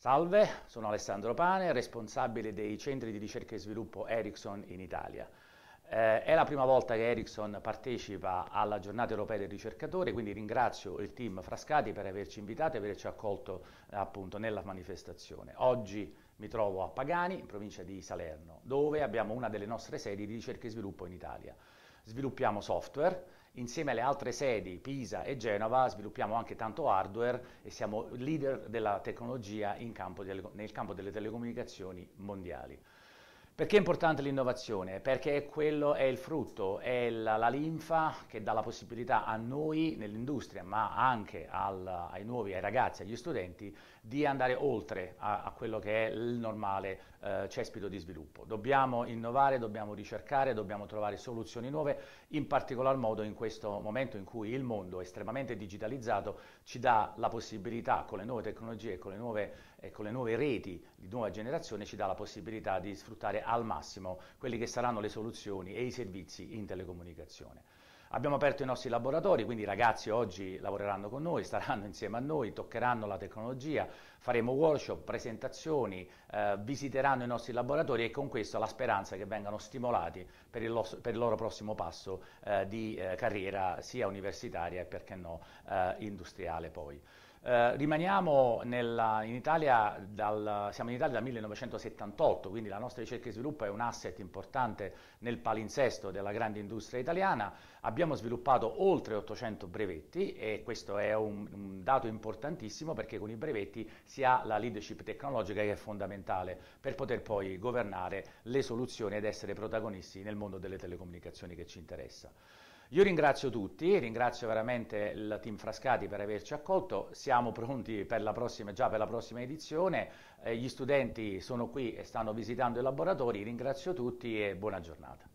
Salve, sono Alessandro Pane, responsabile dei centri di ricerca e sviluppo Ericsson in Italia. Eh, è la prima volta che Ericsson partecipa alla giornata europea del ricercatore, quindi ringrazio il team Frascati per averci invitato e averci accolto eh, appunto nella manifestazione. Oggi mi trovo a Pagani, in provincia di Salerno, dove abbiamo una delle nostre sedi di ricerca e sviluppo in Italia. Sviluppiamo software, Insieme alle altre sedi, Pisa e Genova, sviluppiamo anche tanto hardware e siamo leader della tecnologia campo delle, nel campo delle telecomunicazioni mondiali. Perché è importante l'innovazione? Perché quello è il frutto, è la, la linfa che dà la possibilità a noi nell'industria, ma anche al, ai nuovi, ai ragazzi, agli studenti, di andare oltre a, a quello che è il normale eh, cespito di sviluppo. Dobbiamo innovare, dobbiamo ricercare, dobbiamo trovare soluzioni nuove, in particolar modo in questo momento in cui il mondo estremamente digitalizzato ci dà la possibilità, con le nuove tecnologie, con le nuove, eh, con le nuove reti di nuova generazione, ci dà la possibilità di sfruttare al massimo quelle che saranno le soluzioni e i servizi in telecomunicazione. Abbiamo aperto i nostri laboratori, quindi i ragazzi oggi lavoreranno con noi, staranno insieme a noi, toccheranno la tecnologia, faremo workshop, presentazioni, eh, visiteranno i nostri laboratori e con questo la speranza che vengano stimolati per il, los- per il loro prossimo passo eh, di eh, carriera sia universitaria e perché no eh, industriale poi. Eh, rimaniamo nella, in Italia dal, siamo in Italia dal 1978, quindi la nostra ricerca e sviluppo è un asset importante nel palinsesto della grande industria italiana. Abbiamo sviluppato oltre 800 brevetti e questo è un, un dato importantissimo perché con i brevetti si ha la leadership tecnologica che è fondamentale per poter poi governare le soluzioni ed essere protagonisti nel mondo delle telecomunicazioni che ci interessa. Io ringrazio tutti, ringrazio veramente il team Frascati per averci accolto, siamo pronti per prossima, già per la prossima edizione, eh, gli studenti sono qui e stanno visitando i laboratori, ringrazio tutti e buona giornata.